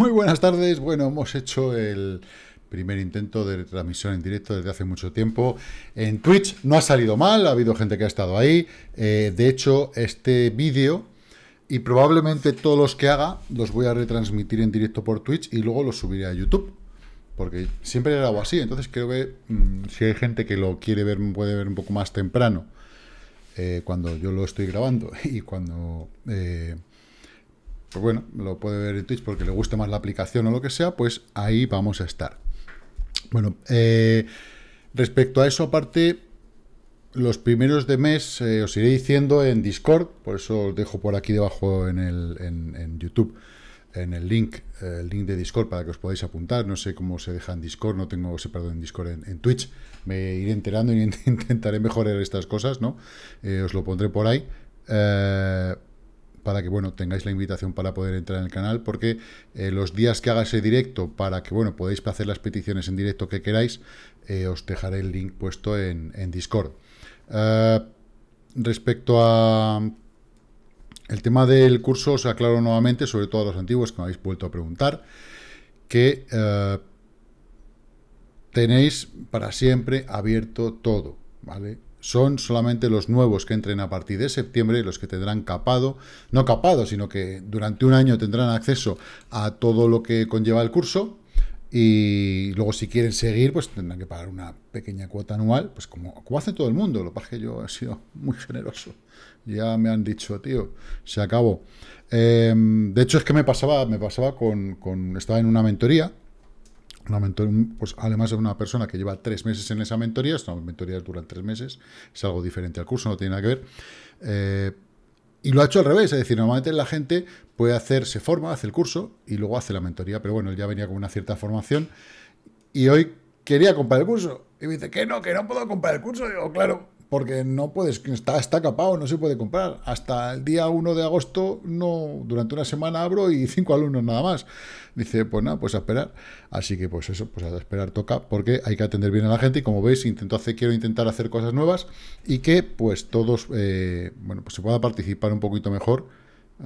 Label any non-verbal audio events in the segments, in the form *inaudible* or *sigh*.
Muy buenas tardes. Bueno, hemos hecho el primer intento de transmisión en directo desde hace mucho tiempo. En Twitch no ha salido mal, ha habido gente que ha estado ahí. Eh, de hecho, este vídeo y probablemente todos los que haga los voy a retransmitir en directo por Twitch y luego los subiré a YouTube. Porque siempre era algo así, entonces creo que mm, si hay gente que lo quiere ver, puede ver un poco más temprano eh, cuando yo lo estoy grabando *laughs* y cuando eh, pues bueno, lo puede ver en Twitch porque le guste más la aplicación o lo que sea, pues ahí vamos a estar. Bueno, eh, respecto a eso, aparte, los primeros de mes eh, os iré diciendo en Discord, por eso os dejo por aquí debajo en, YouTube en el link, eh, el link de Discord para que os podáis apuntar, no sé cómo se deja en Discord, no tengo, se perdón, en Discord, en, Twitch, me iré enterando y *laughs* intentaré mejorar estas cosas, ¿no? os lo pondré por ahí. Eh, para que bueno tengáis la invitación para poder entrar en el canal, porque eh, los días que haga ese directo, para que bueno podáis hacer las peticiones en directo que queráis, eh, os dejaré el link puesto en, Discord. Eh, respecto a el tema del curso, os aclaro nuevamente, sobre todo a los antiguos que me habéis vuelto a preguntar, que tenéis para siempre abierto todo, ¿vale? son solamente los nuevos que entren a partir de septiembre, los que tendrán capado, no capado, sino que durante un año tendrán acceso a todo lo que conlleva el curso. Y luego si quieren seguir, pues tendrán que pagar una pequeña cuota anual, pues como, hace todo el mundo. Lo que pasa que yo he sido muy generoso. Ya me han dicho, tío, se acabó. Em, de hecho, es que me pasaba, me pasaba con, con. Estaba en una mentoría una pues además de una persona que lleva tres meses en esa mentoría, estas mentorías duran tres meses, es algo diferente al curso, no tiene nada que ver. Eh, y lo ha hecho al revés, es decir, normalmente la gente puede hacer, se forma, hace el curso y luego hace la mentoría, pero bueno, él ya venía con una cierta formación y hoy quería comprar el curso. Y me dice, que no, que no puedo comprar el curso. Y digo, claro, porque no puedes, está, está capado, no se puede comprar. Hasta el día 1 de agosto, no, durante una semana abro y cinco alumnos nada más. Dice, pues nada, pues a esperar. Así que pues eso, pues a esperar toca, porque hay que atender bien a la gente y como veis, intento hacer, quiero intentar hacer cosas nuevas y que pues todos, eh, bueno, pues se pueda participar un poquito mejor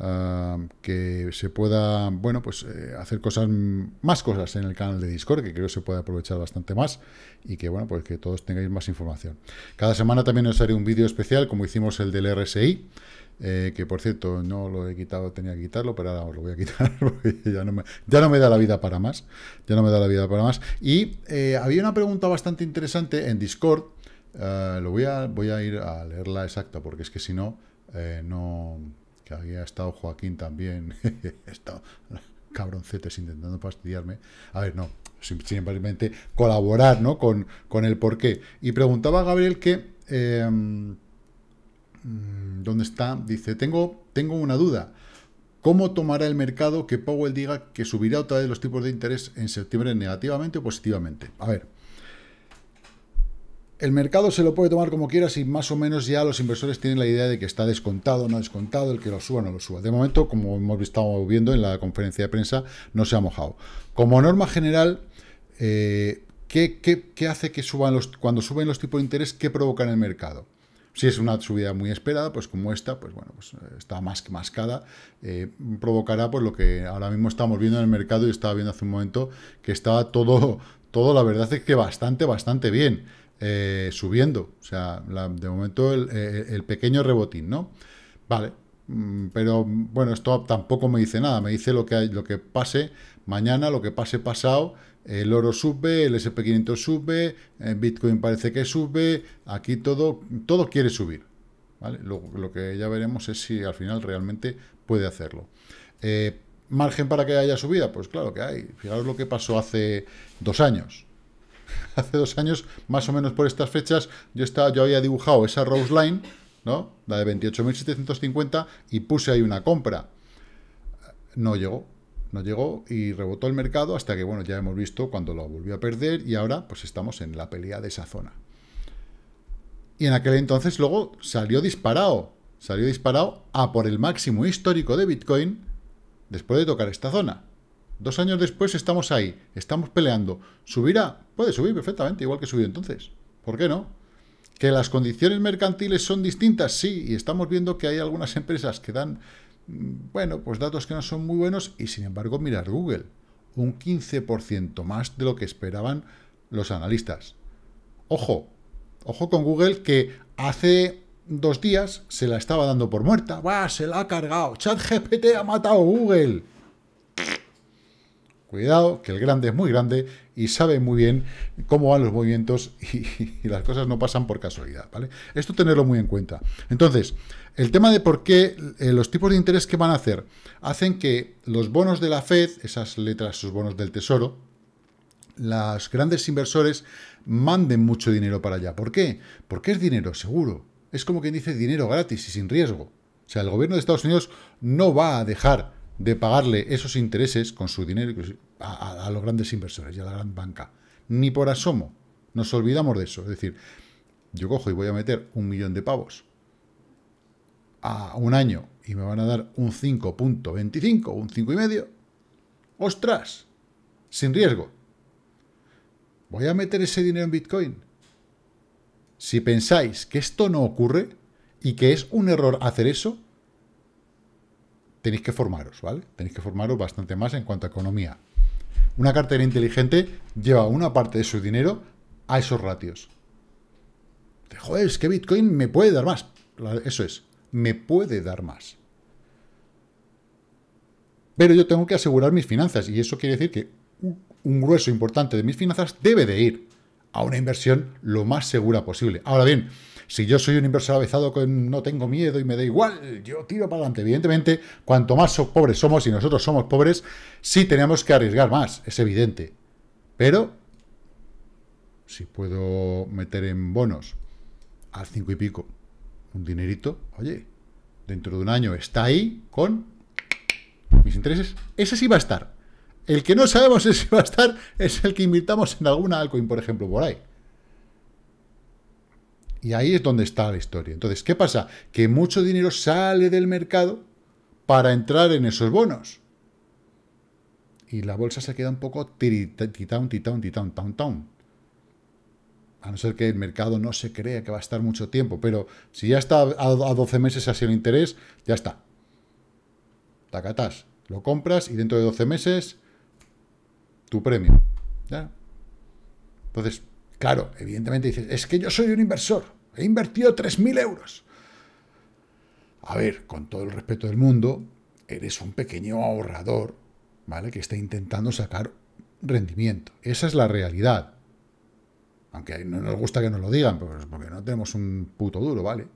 Ah, que se pueda, bueno, pues eh, hacer cosas, más cosas en el canal de Discord, que creo se puede aprovechar bastante más y que, bueno, pues que todos tengáis más información. Cada semana también os haré un vídeo especial, como hicimos el del RSI, eh, que por cierto no lo he quitado, tenía que quitarlo, pero ahora os lo voy a quitar *laughs* ya no, me, da la vida para más, ya no me da la vida para más. Y eh, había una pregunta bastante interesante en Discord, ah, lo voy a, voy a ir a leerla exacta porque es que si no, no que había estado Joaquín también, *laughs* estado cabroncetes intentando fastidiarme. A ver, no, simplemente colaborar con, con el porqué. Y preguntaba Gabriel que... Em, mm, ¿Dónde está? Dice, tengo, tengo una duda. ¿Cómo tomará el mercado que Powell diga que subirá otra vez los tipos de interés en septiembre negativamente o positivamente? A ver, el mercado se lo puede tomar como quiera si más o menos ya los inversores tienen la idea de que está descontado, no descontado, el que lo suba, no lo suba. De momento, como hemos estado viendo en la conferencia de prensa, no se ha mojado. Como norma general, eh, ¿qué, hace que suban los, cuando suben los tipos de interés, qué provoca en el mercado? Si es una subida muy esperada, pues como esta, pues bueno, pues eh, está más que mascada, eh, provocará pues lo que ahora mismo estamos viendo en el mercado y estaba viendo hace un momento, que estaba todo, todo la verdad es que bastante, bastante bien. Eh, subiendo. O sea, de momento eh, el, pequeño rebotín, ¿no? Vale, mm, pero bueno, esto tampoco me dice nada. Me dice lo que, lo que pase mañana, lo que pase pasado. El oro sube, el SP500 sube, eh, Bitcoin parece que sube. Aquí todo, todo quiere subir. ¿vale? Lo, que ya veremos es si al final realmente puede hacerlo. ¿Margen para que haya subida? Pues claro que hay. Fijaros lo que pasó hace dos años. *laughs* hace dos años, más o menos por estas fechas, yo, estaba, yo había dibujado esa Rose Line, ¿no? La de 28.750 y puse ahí una compra. No llegó, no llegó y rebotó el mercado hasta que, bueno, ya hemos visto cuando lo volvió a perder y ahora pues estamos en la pelea de esa zona. Y en aquel entonces luego salió disparado, salió disparado a por el máximo histórico de Bitcoin después de tocar esta zona. Dos años después estamos ahí, estamos peleando. ¿Subirá? Puede subir perfectamente, igual que subió entonces. ¿Por qué no? ¿Que las condiciones mercantiles son distintas? Sí, y estamos viendo que hay algunas *laughs* empresas que dan, mm, bueno, pues datos que no son muy buenos y sin embargo mirar Google, un 15% más de lo que esperaban los analistas. Ojo, ojo con Google que hace dos días se la estaba dando por muerta. Va, se la ha cargado! ChatGPT ha matado Google. Cuidado, que el grande es muy grande y sabe muy bien cómo van los movimientos *laughs* y, las cosas no pasan por casualidad, ¿vale? Esto tenerlo muy en cuenta. Entonces, el tema de por qué eh, los tipos de interés que van a hacer hacen que los bonos de la Fed, esas letras, esos bonos del tesoro, las grandes inversores manden mucho dinero para allá. ¿Por qué? Porque es dinero seguro. Es como quien dice dinero gratis y sin riesgo. O sea, el gobierno de Estados Unidos no va a dejar de pagarle esos intereses con su dinero a, los grandes inversores y a la gran banca. Ni por asomo. Nos olvidamos de eso. Es decir, yo cojo y voy a meter un millón de pavos a un año y me van a dar un 5.25, un 5,5, ostras, sin riesgo. ¿Voy a meter ese dinero en Bitcoin? Si pensáis que esto no ocurre y que es un error hacer eso, tenéis que formaros, ¿vale? Tenéis que formaros bastante más en cuanto a economía. Una cartera inteligente lleva una parte de su dinero a esos ratios. De, Joder, es que Bitcoin me puede dar más. Eso es, me puede dar más. Pero yo tengo que asegurar mis finanzas y eso quiere decir que un grueso importante de mis finanzas debe de ir a una inversión lo más segura posible. Ahora bien, si yo soy un inversor avezado que no tengo miedo y me da igual, yo tiro para adelante. Evidentemente, cuanto más pobres somos y nosotros somos pobres, sí tenemos que arriesgar más, es evidente. Pero, si puedo meter en bonos al cinco y pico un dinerito, oye, dentro de un año está ahí con mis intereses, ese sí va a estar. El que no sabemos *laughs* si va a estar es el que invirtamos en alguna altcoin, por ejemplo, por ahí. Y ahí es donde está la historia. Entonces, ¿qué pasa? Que mucho dinero sale del mercado para entrar en esos bonos. Y la bolsa se queda un poco titán, titán, titán, titán, titán. A no ser que el mercado no se crea que va a estar mucho tiempo. Pero si ya está a 12 meses así el interés, ya está. Tacatás. Lo compras y dentro de 12 meses, tu premio. ¿Ya? Entonces, Claro, evidentemente dices, es que yo soy un inversor, he invertido 3.000 euros. A ver, con todo el respeto del mundo, eres un pequeño ahorrador, ¿vale? Que está intentando sacar rendimiento. Esa es la realidad. Aunque no nos gusta que nos lo digan, porque no tenemos un puto duro, ¿vale?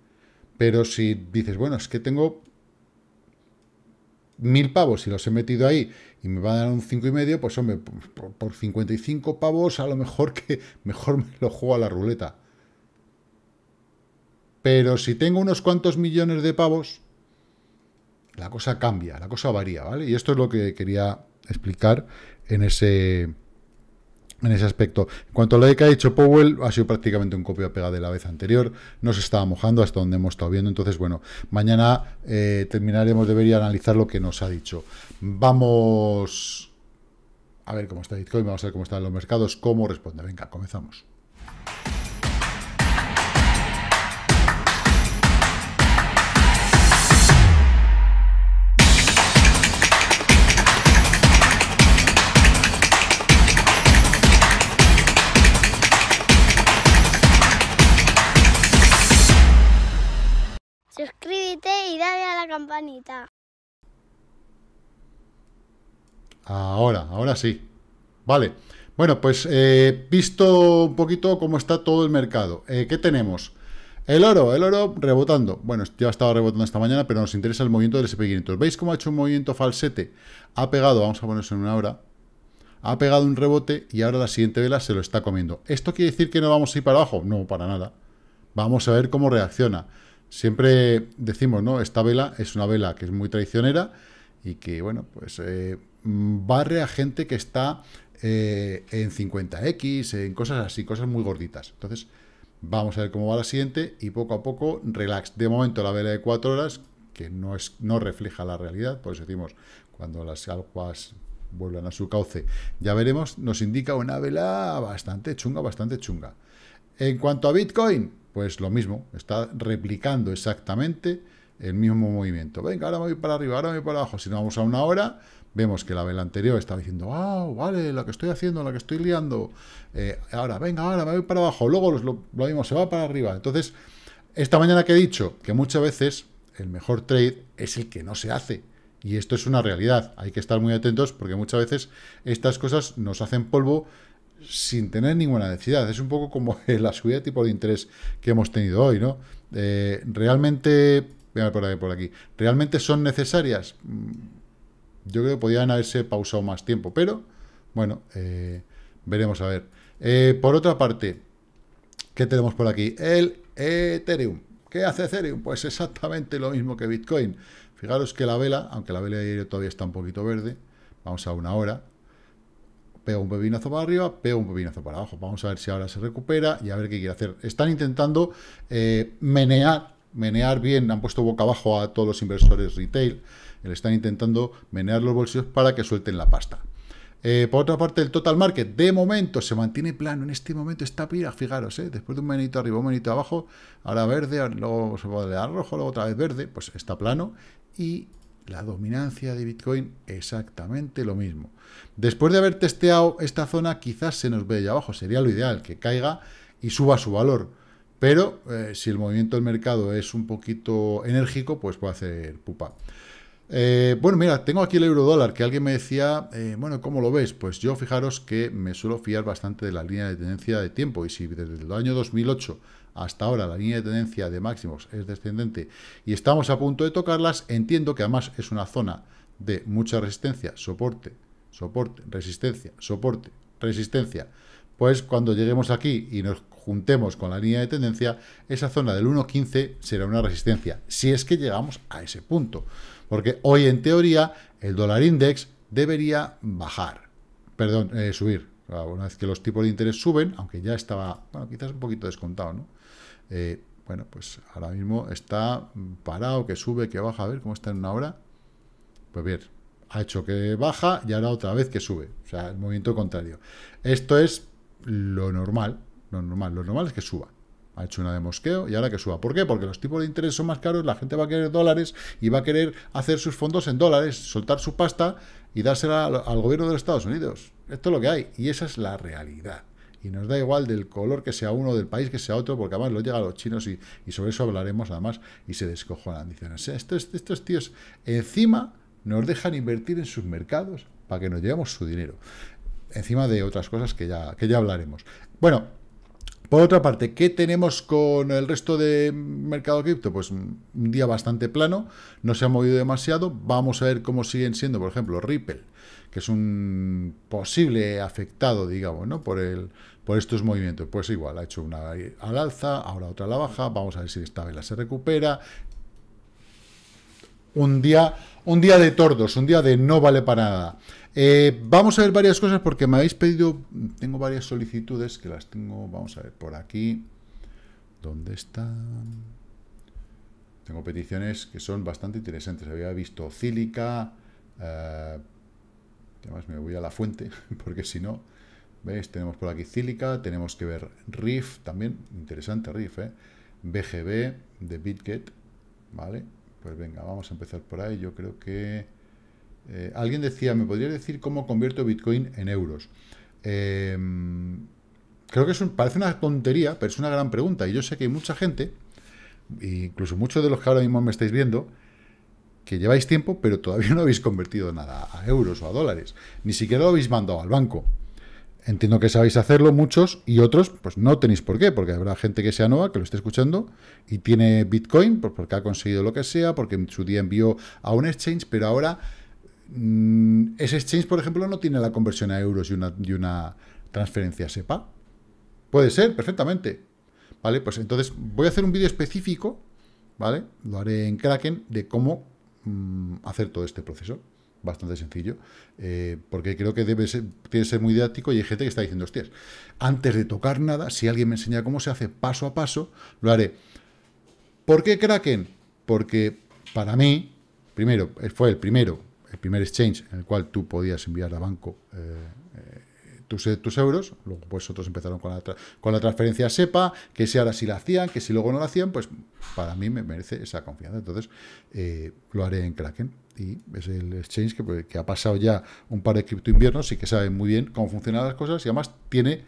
Pero si dices, bueno, es que tengo mil pavos y los he metido ahí y me va a dar un 5,5, pues hombre, por, por 55 pavos a lo mejor que mejor me lo juego a la ruleta. Pero si tengo unos cuantos millones de pavos, la cosa cambia, la cosa varía, ¿vale? Y esto es lo que quería explicar en ese en ese aspecto. En cuanto a lo que ha dicho Powell, ha sido prácticamente un copia-pega de la vez anterior. nos estaba mojando hasta donde hemos estado viendo. Entonces, bueno, mañana eh, terminaremos de ver y analizar lo que nos ha dicho. Vamos a ver cómo está Bitcoin, vamos a ver cómo están los mercados, cómo responde. Venga, comenzamos. campanita. Ahora, ahora sí. Vale. Bueno, pues he eh, visto un poquito cómo está todo el mercado, eh, ¿qué tenemos? El oro, el oro rebotando. Bueno, ya estaba rebotando esta mañana, pero nos interesa el movimiento del SP500. ¿Veis cómo ha hecho un movimiento falsete? Ha pegado, vamos a ponerse en una hora, ha pegado un rebote y ahora la siguiente vela se lo está comiendo. ¿Esto quiere decir que no vamos a ir para abajo? No, para nada. Vamos a ver cómo reacciona. Siempre decimos, ¿no? Esta vela es una vela que es muy traicionera y que, bueno, pues eh, barre a gente que está eh, en 50X, en cosas así, cosas muy gorditas. Entonces, vamos a ver cómo va la siguiente y poco a poco, relax. De momento, la vela de 4 horas, que no, es, no refleja la realidad, por eso decimos, cuando las aguas vuelvan a su cauce, ya veremos, nos indica una vela bastante chunga, bastante chunga. En cuanto a Bitcoin, pues lo mismo, está replicando exactamente el mismo movimiento. Venga, ahora me voy para arriba, ahora me voy para abajo. Si no vamos a una hora, vemos que la vela anterior estaba diciendo, ah, vale, la que estoy haciendo, la que estoy liando. Eh, ahora, venga, ahora me voy para abajo. Luego lo, lo mismo, se va para arriba. Entonces, esta mañana que he dicho que muchas veces el mejor trade es el que no se hace. Y esto es una realidad. Hay que estar muy atentos porque muchas veces estas cosas nos hacen polvo sin tener ninguna necesidad. Es un poco como *laughs* la subida de tipo de interés que hemos tenido hoy, ¿no? Eh, realmente, por aquí, por aquí, ¿realmente son necesarias? Mm, yo creo que podían haberse pausado más tiempo, pero bueno, eh, veremos a ver. Eh, por otra parte, ¿qué tenemos por aquí? El Ethereum. ¿Qué hace Ethereum? Pues exactamente lo mismo que Bitcoin. Fijaros que la vela, aunque la vela de ayer todavía está un poquito verde, vamos a una hora, pega un bebinazo para arriba, pega un bebinazo para abajo. Vamos a ver si ahora se recupera y a ver qué quiere hacer. Están intentando eh, menear, menear bien, han puesto boca abajo a todos los inversores retail, le están intentando menear los bolsillos para que suelten la pasta. Eh, por otra parte, el total market de momento se mantiene plano. En este momento está pira, fijaros, eh, después de un menito arriba, un menito abajo, ahora verde, luego se va a rojo, luego otra vez verde, pues está plano. Y la dominancia de Bitcoin, exactamente lo mismo. Después de haber testeado esta zona, quizás se nos ve allá abajo. Sería lo ideal, que caiga y suba su valor. Pero eh, si el movimiento del mercado es un poquito enérgico, pues puede hacer pupa. Eh, bueno, mira, tengo aquí el euro dólar, que alguien me decía, eh, bueno, ¿cómo lo ves? Pues yo fijaros que me suelo fiar bastante de la línea de tendencia de tiempo y si desde el año 2008 hasta ahora la línea de tendencia de máximos es descendente y estamos a punto de tocarlas. Entiendo que además es una zona de mucha resistencia, soporte, soporte, resistencia, soporte, resistencia. Pues cuando lleguemos aquí y nos juntemos con la línea de tendencia, esa zona del 1.15 será una resistencia, si es que llegamos a ese punto. Porque hoy, en teoría, el dólar index debería bajar, perdón, eh, subir. Una vez que los tipos de interés suben, aunque ya estaba, bueno, quizás un poquito descontado, ¿no? Eh, bueno, pues ahora mismo está mm, parado, que sube, que baja, a ver cómo está en una hora. Pues bien, ha hecho que baja y ahora otra vez que sube. O sea, el movimiento contrario. Esto es lo normal, lo normal, lo normal es que suba. Ha hecho una de mosqueo y ahora que suba. ¿Por qué? Porque los tipos de interés son más caros, la gente va a querer dólares y va a querer hacer sus fondos en dólares, soltar su pasta y dársela al, al gobierno de los Estados Unidos. Esto es lo que hay y esa es la realidad y nos da igual del color que sea uno, del país que sea otro, porque además lo llegan los chinos y, sobre eso hablaremos más y se descojonan. Dicen, estos, tíos encima nos dejan invertir en sus mercados para que nos llevemos su dinero. Encima de otras cosas que ya, que ya hablaremos. Bueno, por otra parte, ¿qué tenemos con el resto de mercado cripto? Pues mm, un día bastante plano, no se ha movido demasiado. Vamos a ver cómo siguen siendo, por ejemplo, Ripple que es un posible afectado, digamos, ¿no? Por, el, por estos movimientos. Pues igual, ha hecho una al alza, ahora otra a la baja, vamos a ver si esta vela se recupera. Un día, un día de tordos, un día de no vale para nada. Eh, vamos a ver varias cosas porque me habéis pedido, tengo varias solicitudes que las tengo, vamos a ver, por aquí. ¿Dónde están? Tengo peticiones que son bastante interesantes. Había visto Cílica, eh, Además me voy a la fuente, *laughs* porque si no, ¿veis? Tenemos por aquí Cílica, tenemos que ver riff también, interesante RIF, ¿eh? BGB de BitGet, ¿vale? Pues venga, vamos a empezar por ahí, yo creo que... Eh, alguien decía, ¿me podrías decir cómo convierto Bitcoin en euros? Em, creo que es parece una tontería, pero es una gran pregunta, y yo sé que hay mucha gente, incluso muchos de los que ahora mismo me estáis viendo, que lleváis tiempo, pero todavía no habéis convertido nada a euros o a dólares. Ni siquiera lo habéis mandado al banco. Entiendo que sabéis hacerlo muchos y otros, pues no tenéis por qué, porque habrá gente que sea nueva, que lo esté escuchando y tiene Bitcoin, pues porque ha conseguido lo que sea, porque en su día envió a un exchange, pero ahora mm, ese exchange, por ejemplo, no tiene la conversión a euros y una, y una transferencia SEPA. Puede ser, perfectamente. Vale, pues entonces voy a hacer un vídeo específico, ¿vale? Lo haré en Kraken de cómo Mm, hacer todo este proceso. Bastante sencillo, eh, porque creo que debe ser, tiene ser muy didáctico y hay gente que está diciendo, hostias, antes de tocar nada, si alguien me enseña cómo se hace paso a paso, lo haré. ¿Por qué Kraken? Porque para mí, primero, fue el primero, el primer exchange en el cual tú podías enviar a banco eh, eh, eh, tus, euros, luego pues otros empezaron con la, con la transferencia SEPA, que si ahora sí la hacían, que si luego no la hacían, pues para mí me merece esa confianza. Entonces eh, lo haré en Kraken y es el exchange pues, que, ha pasado ya un par de cripto inviernos y que sabe muy bien cómo funcionan las cosas y además tiene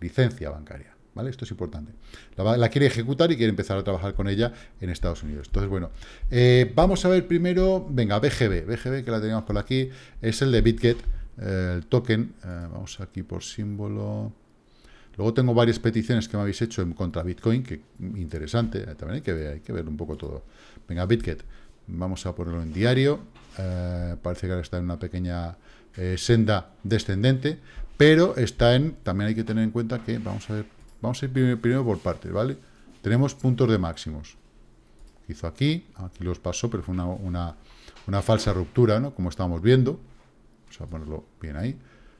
licencia bancaria. ¿Vale? Esto es importante. La, quiere ejecutar y quiere empezar a trabajar con ella en Estados Unidos. Entonces, bueno, eh, vamos a ver primero, venga, BGB. BGB, que la teníamos por aquí, es el de BitGet el token. Eh, vamos aquí por símbolo. Luego tengo varias peticiones que me habéis hecho en contra Bitcoin, que interesante, eh, también hay que ver, hay que ver un poco todo. Venga, Bitget, vamos a ponerlo en diario. Eh, parece que ahora está en una pequeña senda descendente, pero está en, también hay que tener en cuenta que, vamos a ver, vamos a ir primero, por partes, ¿vale? Tenemos puntos de máximos. Hizo aquí, aquí los pasó, pero fue una, una, falsa ruptura, ¿no? Como estábamos viendo. Vamos a ponerlo bien ahí.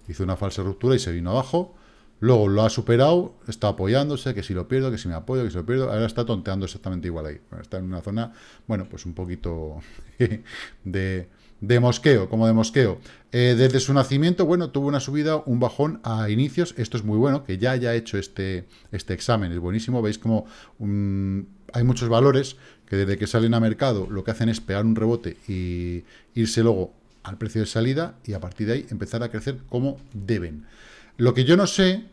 Hizo una falsa ruptura y se vino abajo. Luego lo ha superado, está apoyándose, que si lo pierdo, que si me apoyo, que si lo pierdo. Ahora está tonteando exactamente igual ahí. está en una zona, bueno, pues un poquito *laughs* de, de mosqueo, como de mosqueo. Eh, desde su nacimiento, bueno, tuvo una subida, un bajón a inicios. Esto es muy bueno, que ya haya hecho este, este examen. Es buenísimo, veis como mm, hay muchos valores que desde que salen a mercado lo que hacen es pegar un rebote y irse luego al precio de salida y a partir de ahí empezar a crecer como deben. Lo que yo no sé,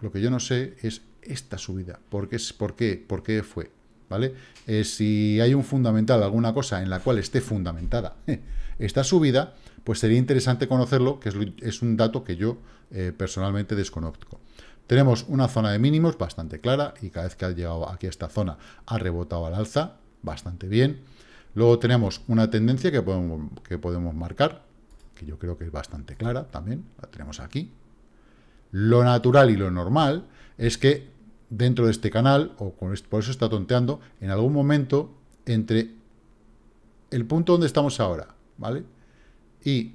lo que yo no sé es esta subida. ¿Por qué, es, por qué, por qué fue? ¿Vale? Eh, si hay un fundamental, alguna cosa en la cual esté fundamentada *laughs* esta subida, pues sería interesante conocerlo, que es, un dato que yo eh, personalmente desconozco. Tenemos una zona de mínimos bastante clara y cada vez que ha llegado aquí a esta zona ha rebotado al alza bastante bien. Luego tenemos una tendencia que podemos, que podemos marcar, que yo creo que es bastante clara también, la tenemos aquí. Lo natural y lo normal es que dentro de este canal, o por eso está tonteando, en algún momento entre el punto donde estamos ahora, ¿vale? Y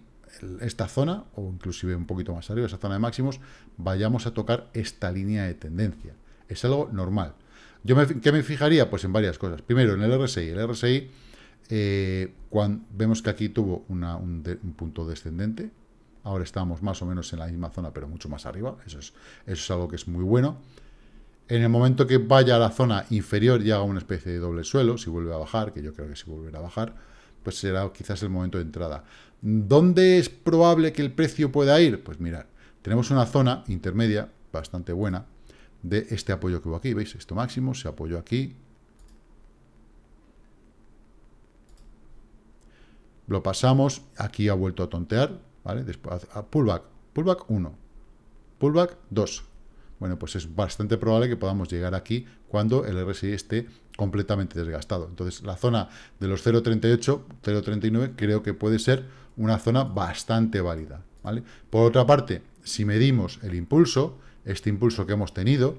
esta zona, o inclusive un poquito más arriba, esa zona de máximos, vayamos a tocar esta línea de tendencia. Es algo normal. ¿Yo qué me fijaría? Pues en varias cosas. Primero, en el RSI. El RSI eh, vemos que aquí tuvo un, punto descendente. Ahora estamos más o menos en la misma zona, pero mucho más arriba. Eso es, eso algo que es muy bueno. En el momento que vaya a la zona inferior y haga una especie de doble suelo, si vuelve a bajar, que yo creo que si volverá a bajar, pues será quizás el momento de entrada. ¿Dónde es probable que el precio pueda ir? Pues mirad, tenemos una zona intermedia bastante buena de este apoyo que hubo aquí, ¿veis? Esto máximo se apoyó aquí, Lo pasamos, aquí ha vuelto a tontear, ¿vale? Después, a pullback, pullback 1, pullback 2. Bueno, pues es bastante probable que podamos llegar aquí cuando el RSI esté completamente desgastado. Entonces, la zona de los 0.38, 0.39 creo que puede ser una zona bastante válida, ¿vale? Por otra parte, si medimos el impulso, este impulso que hemos tenido,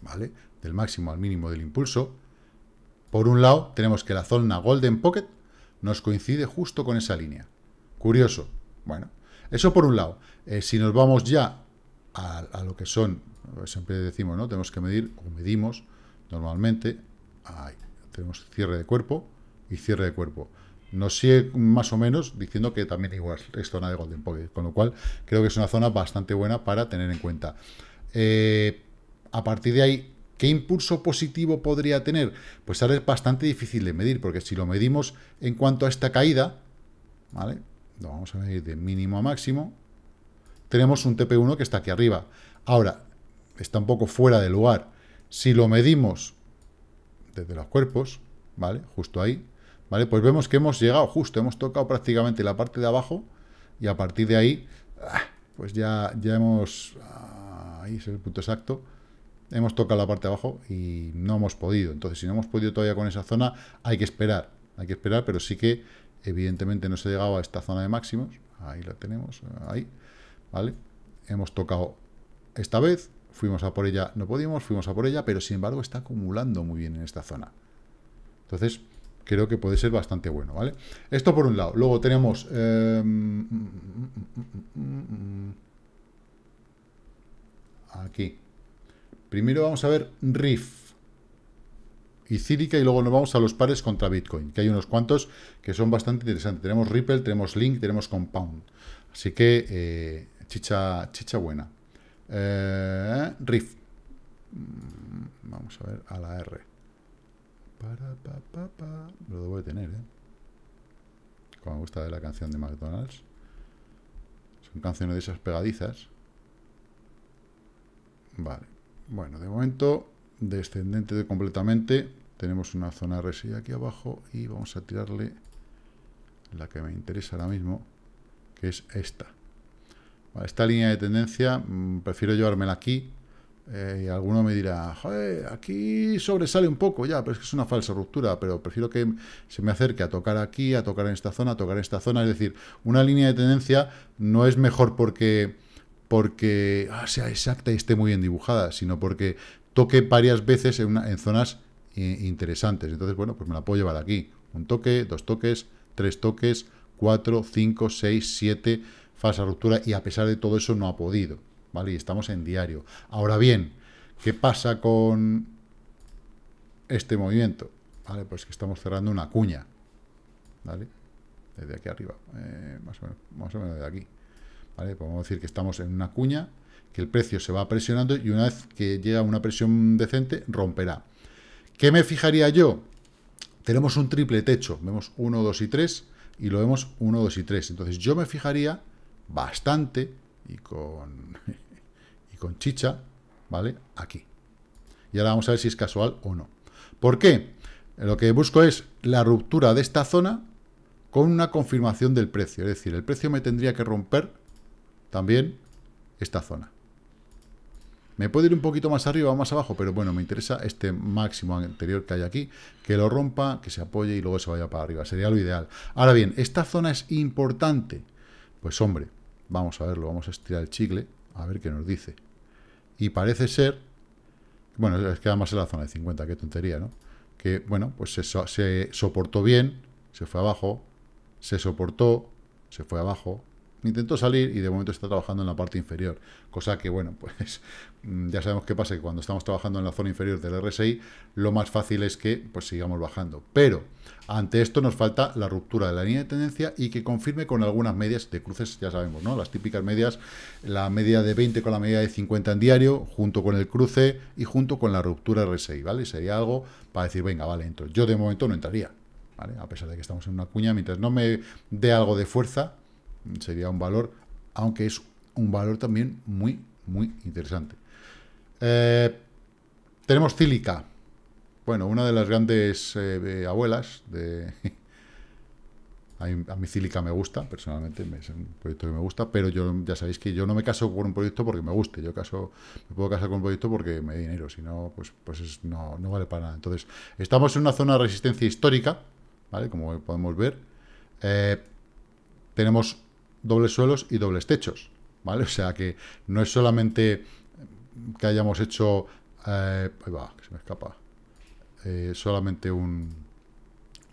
¿vale? Del máximo al mínimo del impulso, por un lado tenemos que la zona Golden Pocket nos coincide justo con esa línea. Curioso. Bueno, eso por un lado. Eh, si nos vamos ya a, lo que son, pues siempre decimos, ¿no? Tenemos que medir, o medimos normalmente, ahí, tenemos cierre de cuerpo y cierre de cuerpo. Nos sigue más o menos diciendo que también igual es zona de Golden Pocket, con lo cual creo que es una zona bastante buena para tener en cuenta. Eh, a partir de ahí, ¿Qué impulso positivo podría tener? Pues ahora es bastante difícil de medir, porque si lo medimos en cuanto a esta caída, ¿vale? Lo vamos a medir de mínimo a máximo. Tenemos un TP1 que está aquí arriba. Ahora, está un poco fuera de lugar. Si lo medimos desde los cuerpos, ¿vale? Justo ahí, ¿vale? Pues vemos que hemos llegado justo, hemos tocado prácticamente la parte de abajo y a partir de ahí, ah, pues ya, ya hemos... Ah, ahí es el punto exacto hemos tocado la parte de abajo y no hemos podido. Entonces, si no hemos podido todavía con esa zona, hay que esperar. Hay que esperar, pero sí que evidentemente no se ha llegado a esta zona de máximos. Ahí la tenemos, ahí. ¿Vale? Hemos tocado esta vez, fuimos a por ella, no pudimos, fuimos a por ella, pero sin embargo está acumulando muy bien en esta zona. Entonces, creo que puede ser bastante bueno, ¿vale? Esto por un lado. Luego tenemos... Eh, mm, mm, mm, aquí. Primero vamos a ver RIF y Círica y luego nos vamos a los pares contra Bitcoin, que hay unos cuantos que son bastante interesantes. Tenemos Ripple, tenemos Link, tenemos Compound. Así que eh, chicha, chicha buena. Eh, RIF. Mm, vamos a ver a la R. Lo debo de tener, ¿eh? Como me gusta de la canción de McDonald's. Son canciones de esas pegadizas. Vale. Bueno, de momento, descendente de completamente. Tenemos una zona RSI aquí abajo y vamos a tirarle la que me interesa ahora mismo, que es esta. esta línea de tendencia, mm, prefiero llevármela aquí. Eh, y alguno me dirá, Joder, aquí sobresale un poco ya, pero es que es una falsa ruptura, pero prefiero que se me acerque a tocar aquí, a tocar en esta zona, a tocar en esta zona. Es decir, una línea de tendencia no es mejor porque porque ah, sea exacta y esté muy bien dibujada, sino porque toque varias veces en, zonas eh, interesantes. Entonces, bueno, pues me la puedo llevar aquí. Un toque, dos toques, tres toques, cuatro, cinco, seis, siete, falsa ruptura, y a pesar de todo eso no ha podido, ¿vale? Y estamos en diario. Ahora bien, ¿qué pasa con este movimiento? Vale, pues que estamos cerrando una cuña, ¿vale? Desde aquí arriba, más, eh, o más o menos de aquí. Podemos pues decir que estamos en una cuña, que el precio se va presionando y una vez que llega a una presión decente, romperá. ¿Qué me fijaría yo? Tenemos un triple techo, vemos 1, 2 y 3 y lo vemos 1, 2 y 3. Entonces yo me fijaría bastante y con, *laughs* y con chicha, ¿vale? Aquí. Y ahora vamos a ver si es casual o no. ¿Por qué? Lo que busco es la ruptura de esta zona con una confirmación del precio. Es decir, el precio me tendría que romper también esta zona. Me puede ir un poquito más arriba o más abajo, pero bueno, me interesa este máximo anterior que hay aquí, que lo rompa, que se apoye y luego se vaya para arriba. Sería lo ideal. Ahora bien, ¿esta zona es importante? Pues hombre, vamos a verlo, vamos a estirar el chicle, a ver qué nos dice. Y parece ser, bueno, es que además es la zona de 50, qué tontería, ¿no? Que, bueno, pues se, se soportó bien, se fue abajo, se soportó, se fue abajo, Intentó salir y de momento está trabajando en la parte inferior, cosa que, bueno, *laughs* pues mm, ya sabemos qué pasa, que cuando estamos trabajando en la zona inferior del RSI, lo más fácil es que pues sigamos bajando. Pero ante esto nos falta la ruptura de la línea de tendencia y que confirme con algunas medias de cruces, ya sabemos, ¿no? Las típicas medias, la media de 20 con la media de 50 en diario, junto con el cruce y junto con la ruptura RSI, ¿vale? Sería algo para decir, venga, vale, entro. Yo de momento no entraría, ¿vale? A pesar de que estamos en una cuña, mientras no me dé algo de fuerza, Sería un valor, aunque es un valor también muy, muy interesante. Eh, tenemos Cílica. Bueno, una de las grandes eh, eh, abuelas de... *laughs* A mí, Cílica me gusta, personalmente, es un proyecto que me gusta, pero yo ya sabéis que yo no me caso con un proyecto porque me guste, yo caso, me puedo casar con un proyecto porque me dé dinero, si no, pues, pues no, vale para nada. Entonces, estamos en una zona de resistencia histórica, ¿vale? Como podemos ver. tenemos dobles suelos y dobles techos, ¿vale? O sea que no es solamente que hayamos hecho, eh, ahí va, que se me escapa, eh, solamente un,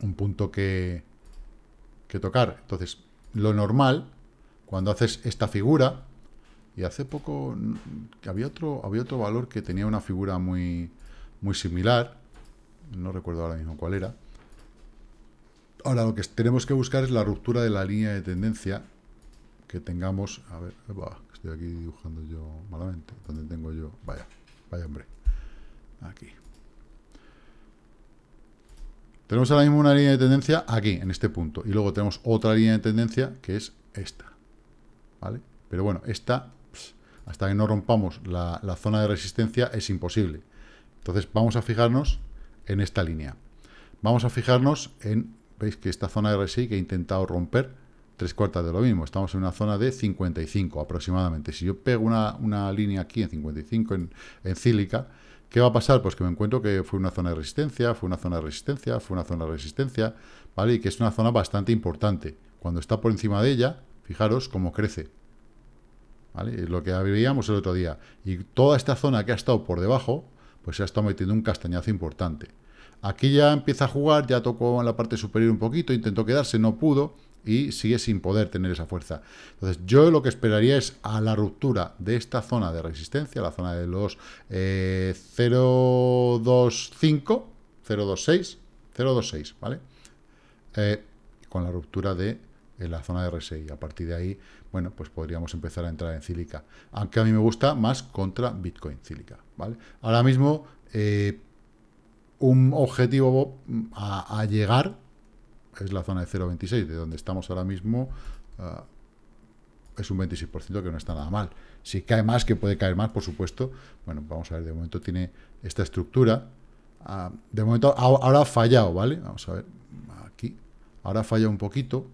un punto que, que tocar. Entonces, lo normal, cuando haces esta figura, y hace poco había otro, había otro valor que tenía una figura muy, muy similar, no recuerdo ahora mismo cuál era, Ahora lo que tenemos que buscar es la ruptura de la línea de tendencia que tengamos... A ver, estoy aquí dibujando yo malamente. ¿Dónde tengo yo? Vaya, vaya hombre. Aquí. Tenemos ahora mismo una línea de tendencia aquí, en este punto. Y luego tenemos otra línea de tendencia que es esta. ¿Vale? Pero bueno, esta, hasta que no rompamos la, zona de resistencia, es imposible. Entonces vamos a fijarnos en esta línea. Vamos a fijarnos en, veis que esta zona de RSI que he intentado romper, tres cuartas de lo mismo. Estamos en una zona de 55 aproximadamente. Si yo pego una, línea aquí en 55 en, en cílica, ¿Qué va a pasar? Pues que me encuentro que fue una zona de resistencia, fue una zona de resistencia, fue una zona de resistencia, ¿vale? Y que es una zona bastante importante. Cuando está por encima de ella, fijaros cómo crece, ¿vale? Es lo que veíamos el otro día. Y toda esta zona que ha estado por debajo, pues se ha estado metiendo un castañazo importante. Aquí ya empieza a jugar, ya tocó en la parte superior un poquito, intentó quedarse, no pudo, y sigue sin poder tener esa fuerza. Entonces, yo lo que esperaría es a la ruptura de esta zona de resistencia, la zona de los 025, 026, 026, ¿vale? Eh, con la ruptura de eh, la zona de RSI. A partir de ahí, bueno, pues podríamos empezar a entrar en Cílica. Aunque a mí me gusta más contra Bitcoin Cílica, ¿vale? Ahora mismo, eh, un objetivo mm, a llegar es la zona de 0,26, de donde estamos ahora mismo, ah, es un 26% que no está nada mal. Si cae más, que puede caer más, por supuesto, bueno, vamos a ver, de momento tiene esta estructura. Ah, de momento, ahora ha fallado, ¿vale? Vamos a ver, aquí, ahora falla un poquito,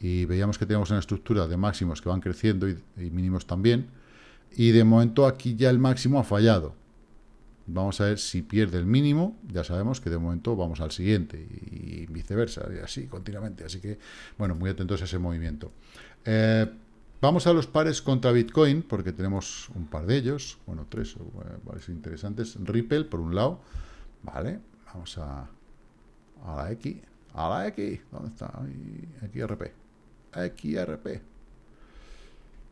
y veíamos que tenemos una estructura de máximos que van creciendo y mínimos también, y de momento aquí ya el máximo ha fallado. Vamos a ver si pierde el mínimo, ya sabemos que de momento vamos al siguiente y viceversa, y así continuamente. Así que, bueno, muy atentos a ese movimiento. Eh, vamos a los pares contra Bitcoin, porque tenemos un par de ellos, bueno, tres, eh, interesantes. Ripple, por un lado, vale, vamos a, a la X, a la X, ¿dónde está? Aquí XRP... aquí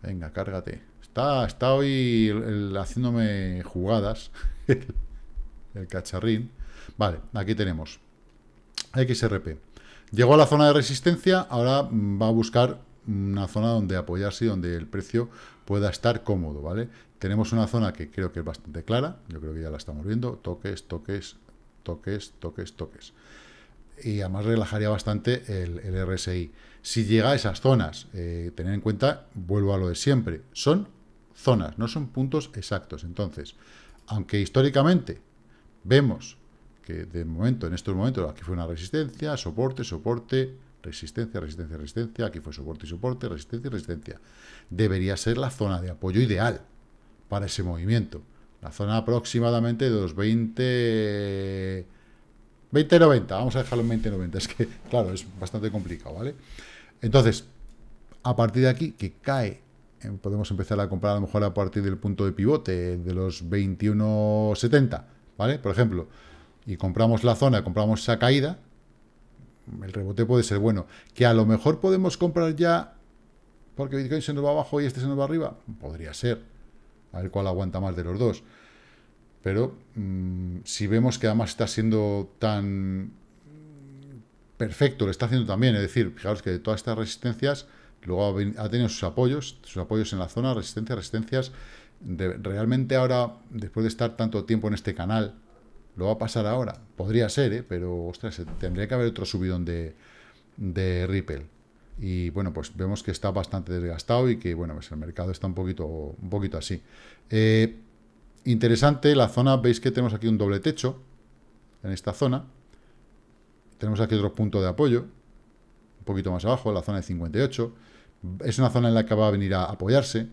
Venga, cárgate. Está, está hoy haciéndome jugadas. *laughs* el, cacharrín. Vale, aquí tenemos. XRP. Llegó a la zona de resistencia, ahora va a buscar una zona donde apoyarse y donde el precio pueda estar cómodo, ¿vale? Tenemos una zona que creo que es bastante clara, yo creo que ya la estamos viendo, toques, toques, toques, toques, toques. Y además relajaría bastante el, RSI. Si llega a esas zonas, eh, tener en cuenta, vuelvo a lo de siempre, son zonas, no son puntos exactos. Entonces, aunque históricamente vemos que de momento, en estos momentos, aquí fue una resistencia, soporte, soporte, resistencia, resistencia, resistencia, aquí fue soporte y soporte, resistencia y resistencia. Debería ser la zona de apoyo ideal para ese movimiento. La zona aproximadamente de los 20... 20.90, vamos a dejarlo en 20.90, es que, claro, es bastante complicado, ¿vale? Entonces, a partir de aquí, que cae eh, podemos empezar a comprar a lo mejor a partir del punto de pivote de los 21.70, ¿vale? Por ejemplo, y compramos la zona, compramos esa caída, el rebote puede ser bueno. Que a lo mejor podemos comprar ya porque Bitcoin se nos va abajo y este se nos va arriba, podría ser. A ver cuál aguanta más de los dos. Pero mm, si vemos que además está siendo tan perfecto, lo está haciendo también, es decir, fijaros que de todas estas resistencias Luego ha tenido sus apoyos, sus apoyos en la zona, resistencias, resistencias. realmente ahora, después de estar tanto tiempo en este canal, lo va a pasar ahora. Podría ser, ¿eh? pero ostras, tendría que haber otro subidón de, Ripple. Y bueno, pues vemos que está bastante desgastado y que bueno, pues el mercado está un poquito, un poquito así. Eh, interesante, la zona, veis que tenemos aquí un doble techo en esta zona. Tenemos aquí otro punto de apoyo, poquito más abajo, en la zona de 58. Es una zona en la que va a venir a apoyarse.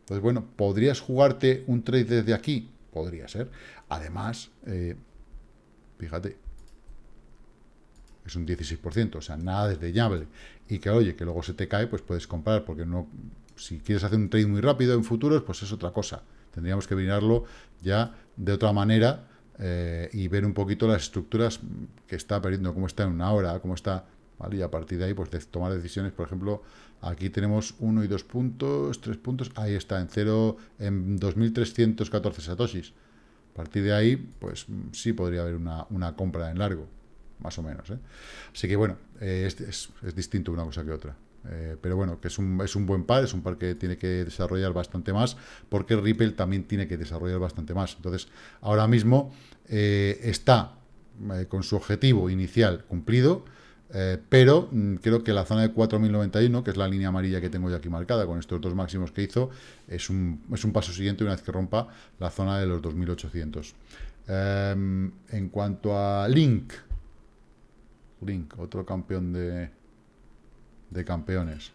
Entonces, bueno, ¿podrías jugarte un trade desde aquí? Podría ser. Además, eh, fíjate, es un 16%, o sea, nada desde llave Y que, oye, que luego se te cae, pues puedes comprar, porque no si quieres hacer un trade muy rápido en futuros, pues es otra cosa. Tendríamos que mirarlo ya de otra manera eh, y ver un poquito las estructuras que está perdiendo, cómo está en una hora, cómo está y a partir de ahí, pues de tomar decisiones, por ejemplo, aquí tenemos uno y dos puntos, tres puntos, ahí está, en 0, en 2314 satoshis. A partir de ahí, pues sí podría haber una, compra en largo, más o menos. ¿eh? Así que bueno, eh, es, distinto una cosa que otra. Eh, pero bueno, que es un, es un buen par, es un par que tiene que desarrollar bastante más, porque Ripple también tiene que desarrollar bastante más. Entonces, ahora mismo está con su objetivo inicial cumplido, eh, pero mm, creo que la zona de 4.091, que es la línea amarilla que tengo yo aquí marcada con estos dos máximos que hizo, es un, es un paso siguiente una vez que rompa la zona de los 2.800. Em, en cuanto a Link, Link, otro campeón de, de campeones.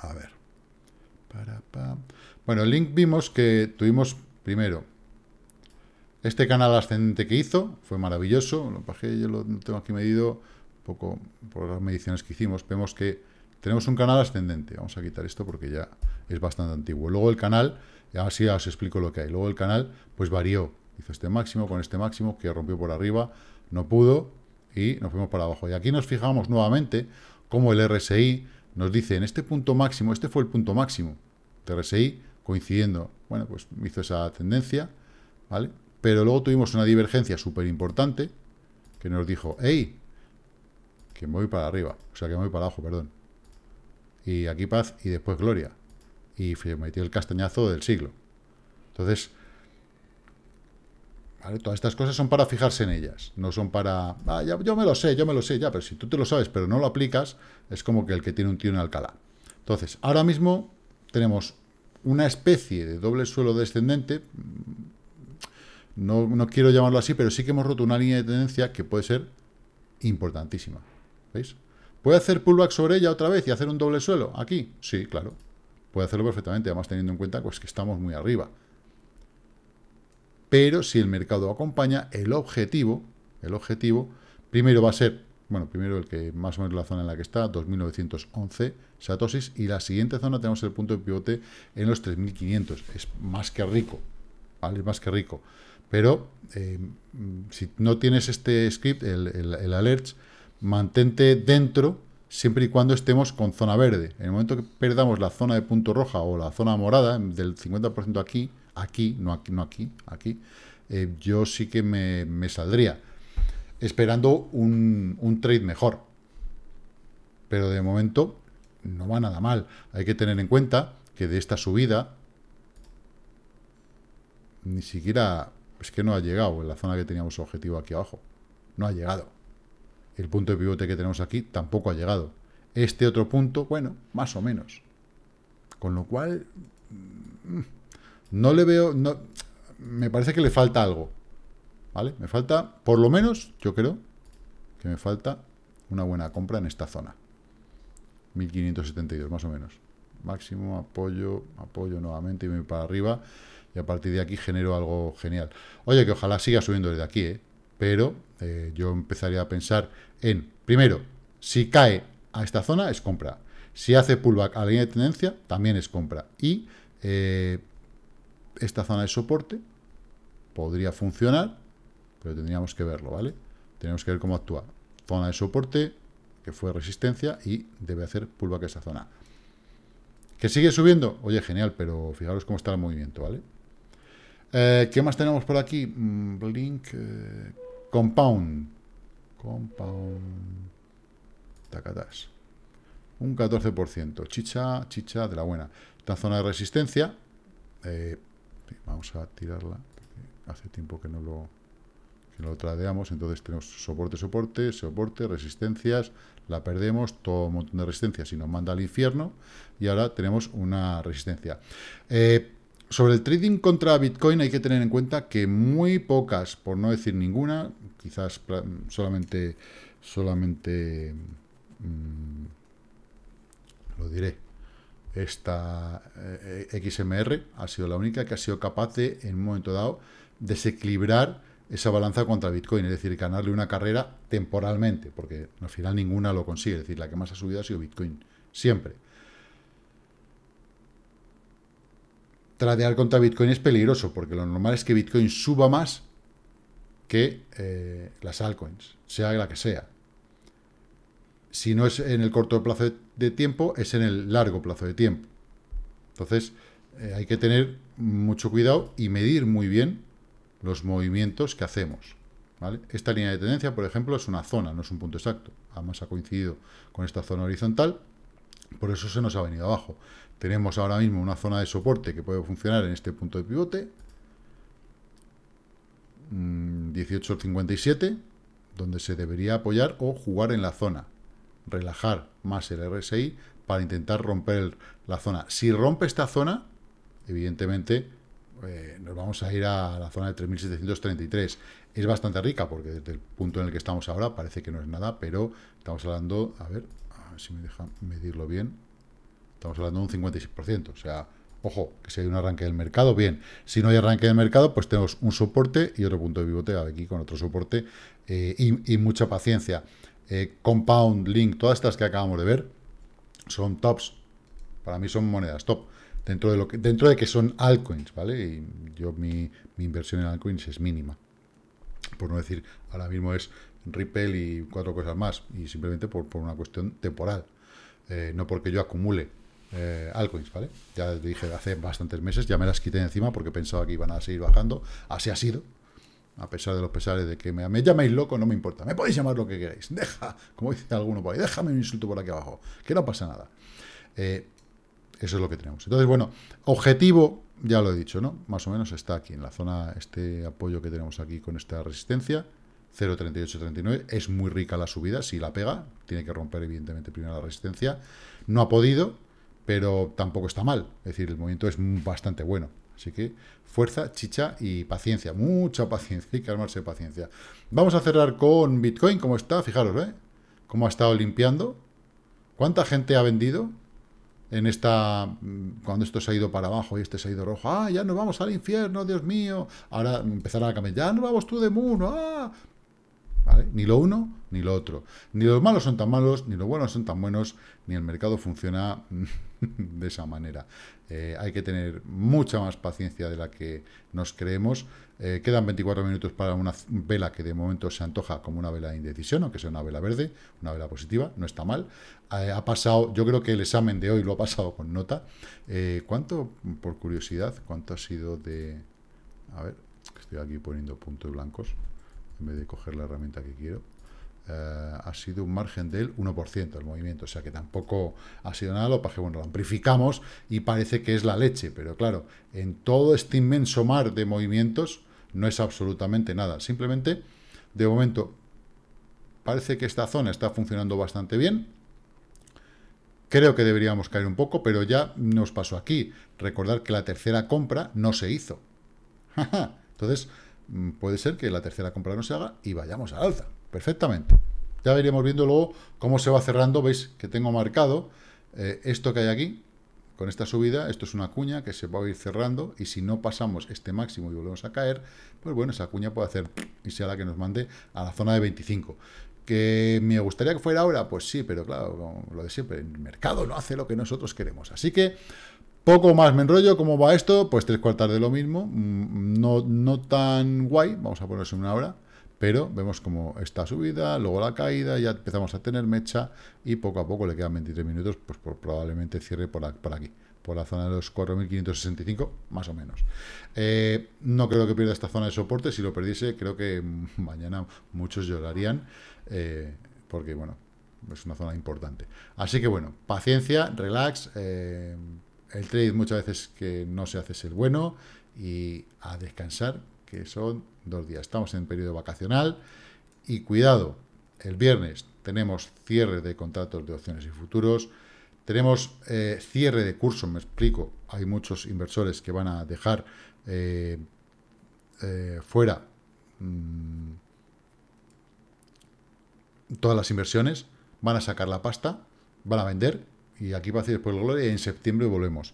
A ver. Bueno, Link vimos que tuvimos primero este canal ascendente que hizo fue maravilloso, lo bajé, yo lo tengo aquí medido un poco por las mediciones que hicimos, vemos que tenemos un canal ascendente, vamos a quitar esto porque ya es bastante antiguo. Luego el canal, ya así os explico lo que hay, luego el canal pues varió, hizo este máximo con este máximo que rompió por arriba, no pudo y nos fuimos para abajo. Y aquí nos fijamos nuevamente cómo el RSI nos dice en este punto máximo, este fue el punto máximo de RSI coincidiendo, bueno pues hizo esa tendencia, ¿vale? pero luego tuvimos una divergencia súper importante que nos dijo, hey, que me voy para arriba, o sea, que me voy para abajo, perdón. Y aquí paz y después gloria. Y metió el castañazo del siglo. Entonces, todas estas cosas son para fijarse en ellas, no son para, ah, yo me lo sé, yo me lo sé, ya, pero si tú te lo sabes, pero no lo aplicas, es como que el que tiene un tío en Alcalá. Entonces, ahora mismo tenemos una especie de doble suelo descendente, no, quiero llamarlo así, pero sí que hemos roto una línea de tendencia que puede ser importantísima. ¿Veis? ¿Puede hacer pullback sobre ella otra vez y hacer un doble suelo aquí? Sí, claro. Puede hacerlo perfectamente, además teniendo en cuenta pues, que estamos muy arriba. Pero si el mercado acompaña, el objetivo, el objetivo, primero va a ser, bueno, primero el que más o menos la zona en la que está, 2.911 satosis, y la siguiente zona tenemos el punto de pivote en los 3.500. Es más que rico, ¿vale? Es más que rico. Pero eh, si no tienes este script, el, alert, mantente dentro siempre y cuando estemos con zona verde. En el momento que perdamos la zona de punto roja o la zona morada, del 50% aquí, aquí, no aquí, no aquí, aquí, eh, yo sí que me, saldría esperando un, trade mejor. Pero de momento no va nada mal. Hay que tener en cuenta que de esta subida ni siquiera es que no ha llegado en la zona que teníamos objetivo aquí abajo. No ha llegado. El punto de pivote que tenemos aquí tampoco ha llegado. Este otro punto, bueno, más o menos. Con lo cual, mm, no le veo... No, me parece que le falta algo. ¿Vale? Me falta, por lo menos, yo creo, que me falta una buena compra en esta zona. 1572, más o menos. Máximo, apoyo, apoyo nuevamente y voy para arriba y a partir de aquí genero algo genial. Oye, que ojalá siga subiendo desde aquí, ¿eh? pero eh, yo empezaría a pensar en, primero, si cae a esta zona es compra, si hace pullback a la línea de tendencia también es compra y eh, esta zona de soporte podría funcionar, pero tendríamos que verlo, ¿vale? Tenemos que ver cómo actúa. Zona de soporte, que fue resistencia y debe hacer pullback a esa zona. ¿Que sigue subiendo? Oye, genial, pero fijaros cómo está el movimiento, ¿vale? Eh, ¿Qué más tenemos por aquí? Mm, Blink. Eh, compound. Compound. Tacatas. Un 14%. Chicha, chicha de la buena. Esta zona de resistencia. Eh, vamos a tirarla. Hace tiempo que no lo que no lo tradeamos. Entonces tenemos soporte, soporte, soporte, resistencias. La perdemos, todo un montón de resistencias y nos manda al infierno. Y ahora tenemos una resistencia. Eh, sobre el trading contra Bitcoin hay que tener en cuenta que muy pocas, por no decir ninguna, quizás solamente, solamente, mm, lo diré, esta eh, eh, XMR ha sido la única que ha sido capaz de, en un momento dado, desequilibrar esa balanza contra Bitcoin, es decir, ganarle una carrera temporalmente, porque al final ninguna lo consigue, es decir, la que más ha subido ha sido Bitcoin, siempre. Tratear contra Bitcoin es peligroso, porque lo normal es que Bitcoin suba más que eh, las altcoins, sea la que sea. Si no es en el corto plazo de tiempo, es en el largo plazo de tiempo. Entonces, eh, hay que tener mucho cuidado y medir muy bien los movimientos que hacemos. Esta línea de tendencia, por ejemplo, es una zona, no es un punto exacto. Además, ha coincidido con esta zona horizontal, por eso se nos ha venido abajo. Tenemos ahora mismo una zona de soporte que puede funcionar en este punto de pivote. 18.57, mm, donde se debería apoyar o jugar en la zona. Relajar más el RSI para intentar romper la zona. Si rompe esta zona, evidentemente eh, nos vamos a ir a la zona de 3.733. Es bastante rica porque desde el punto en el que estamos ahora parece que no es nada, pero estamos hablando, a ver, a ver si me deja medirlo bien. Estamos hablando de un 56%. O sea, ojo, que si hay un arranque del mercado, bien. Si no hay arranque del mercado, pues tenemos un soporte y otro punto de pivote aquí con otro soporte eh, y, mucha paciencia. Eh, Compound, Link, todas estas que acabamos de ver son tops. Para mí son monedas top. Dentro de, lo que, dentro de que son altcoins, ¿vale? Y yo mi, inversión en altcoins es mínima. Por no decir, ahora mismo es Ripple y cuatro cosas más. Y simplemente por, por una cuestión temporal. Eh, no porque yo acumule eh, ¿vale? Ya dije hace bastantes meses, ya me las quité encima porque pensaba que iban a seguir bajando. Así ha sido. A pesar de los pesares de que me, llaméis loco, no me importa. Me podéis llamar lo que queráis. Deja, como dice alguno por ahí, déjame un insulto por aquí abajo. Que no pasa nada. Eh, eso es lo que tenemos. Entonces, bueno, objetivo, ya lo he dicho, ¿no? Más o menos está aquí, en la zona, este apoyo que tenemos aquí con esta resistencia. 0.3839, es muy rica la subida, si la pega, tiene que romper evidentemente primero la resistencia, no ha podido, pero tampoco está mal. Es decir, el movimiento es bastante bueno. Así que fuerza, chicha y paciencia. Mucha paciencia. Hay que de paciencia. Vamos a cerrar con Bitcoin. ¿Cómo está? Fijaros, ¿eh? ¿Cómo ha estado limpiando? ¿Cuánta gente ha vendido? En esta. Mm, cuando esto se ha ido para abajo y este se ha ido rojo. ¡Ah, ya nos vamos al infierno, Dios mío! Ahora empezará a cambiar. ¡Ya nos vamos tú de mundo! ¡Ah! Ni lo uno ni lo otro. Ni los malos son tan malos, ni los buenos son tan buenos, ni el mercado funciona *laughs* de esa manera. Eh, hay que tener mucha más paciencia de la que nos creemos. Eh, quedan 24 minutos para una vela que de momento se antoja como una vela de indecisión, aunque sea una vela verde, una vela positiva, no está mal. Eh, ha pasado, yo creo que el examen de hoy lo ha pasado con nota. ¿Cuánto, por curiosidad, cuánto ha sido de... A ver, estoy aquí poniendo puntos blancos en vez de coger la herramienta que quiero, eh, ha sido un margen del 1% el movimiento, o sea que tampoco ha sido nada, lo que bueno, lo amplificamos y parece que es la leche, pero claro, en todo este inmenso mar de movimientos no es absolutamente nada, simplemente, de momento, parece que esta zona está funcionando bastante bien, Creo que deberíamos caer un poco, pero ya nos pasó aquí. Recordar que la tercera compra no se hizo. *laughs* Entonces, Mm, puede ser que la tercera compra no se haga y vayamos al alza, perfectamente. Ya veríamos viendo luego cómo se va cerrando, veis que tengo marcado eh, esto que hay aquí, con esta subida, esto es una cuña que se va a ir cerrando y si no pasamos este máximo y volvemos a caer, pues bueno, esa cuña puede hacer y sea la que nos mande a la zona de 25. ¿Que me gustaría que fuera ahora? Pues sí, pero claro, lo de siempre, el mercado no hace lo que nosotros queremos. Así que poco más me enrollo, ¿cómo va esto? Pues tres cuartas de lo mismo, mm, no, no tan guay, vamos a ponerse una hora, pero vemos cómo está subida, luego la caída, ya empezamos a tener mecha y poco a poco le quedan 23 minutos, pues probablemente cierre por, aquí, por la zona de los 4.565, más o menos. Eh, no creo que pierda esta zona de soporte, si lo perdiese creo que *laughs* mañana muchos llorarían, eh, porque bueno, es una zona importante. Así que bueno, paciencia, relax. Eh, el trade muchas veces que no se hace es el bueno y a descansar, que son dos días. Estamos en periodo vacacional y cuidado, el viernes tenemos cierre de contratos de opciones y futuros, tenemos eh, cierre de cursos me explico, hay muchos inversores que van a dejar eh, eh, fuera mm, todas las inversiones, van a sacar la pasta, van a vender y aquí va a después el Gloria y en septiembre volvemos.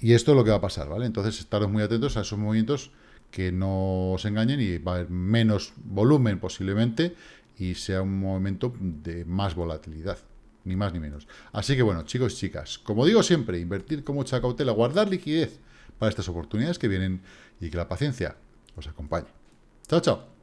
Y esto es lo que va a pasar, ¿vale? Entonces, estaros muy atentos a esos movimientos que no os engañen y va a haber menos volumen posiblemente y sea un movimiento de más volatilidad, ni más ni menos. Así que bueno, chicos y chicas, como digo siempre, invertir con mucha cautela, guardar liquidez para estas oportunidades que vienen y que la paciencia os acompañe. Chao, chao.